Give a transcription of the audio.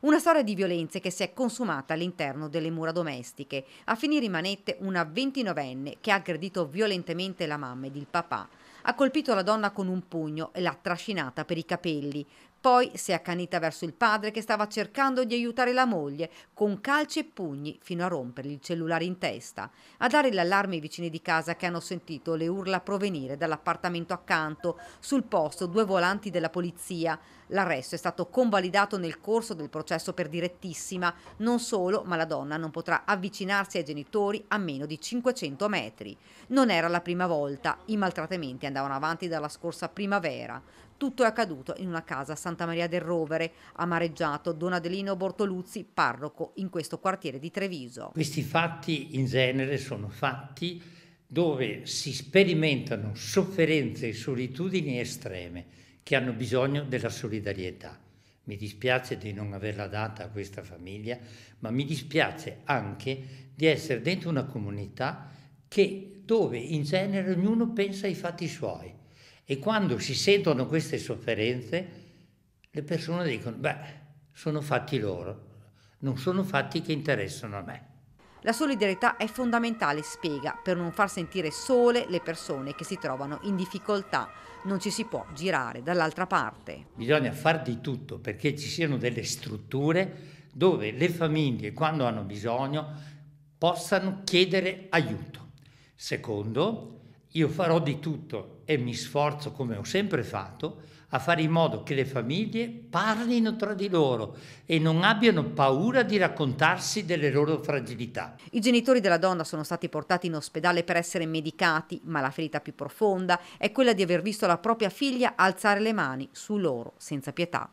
Una storia di violenze che si è consumata all'interno delle mura domestiche. A finire in manette una 29enne che ha aggredito violentemente la mamma ed il papà. Ha colpito la donna con un pugno e l'ha trascinata per i capelli, poi si è accanita verso il padre che stava cercando di aiutare la moglie con calci e pugni fino a rompergli il cellulare in testa. A dare l'allarme ai vicini di casa che hanno sentito le urla provenire dall'appartamento accanto, sul posto due volanti della polizia. L'arresto è stato convalidato nel corso del processo per direttissima. Non solo, ma la donna non potrà avvicinarsi ai genitori a meno di 500 metri. Non era la prima volta. I maltrattamenti andavano avanti dalla scorsa primavera. Tutto è accaduto in una casa a Santa Santa Maria del Rovere, amareggiato Don Adelino Bortoluzzi, parroco in questo quartiere di Treviso. Questi fatti in genere sono fatti dove si sperimentano sofferenze e solitudini estreme che hanno bisogno della solidarietà. Mi dispiace di non averla data a questa famiglia, ma mi dispiace anche di essere dentro una comunità che, dove in genere ognuno pensa ai fatti suoi e quando si sentono queste sofferenze le persone dicono, beh, sono fatti loro, non sono fatti che interessano a me. La solidarietà è fondamentale, spiega, per non far sentire sole le persone che si trovano in difficoltà. Non ci si può girare dall'altra parte. Bisogna far di tutto perché ci siano delle strutture dove le famiglie, quando hanno bisogno, possano chiedere aiuto. Secondo, io farò di tutto e mi sforzo come ho sempre fatto a fare in modo che le famiglie parlino tra di loro e non abbiano paura di raccontarsi delle loro fragilità. I genitori della donna sono stati portati in ospedale per essere medicati, ma la ferita più profonda è quella di aver visto la propria figlia alzare le mani su loro senza pietà.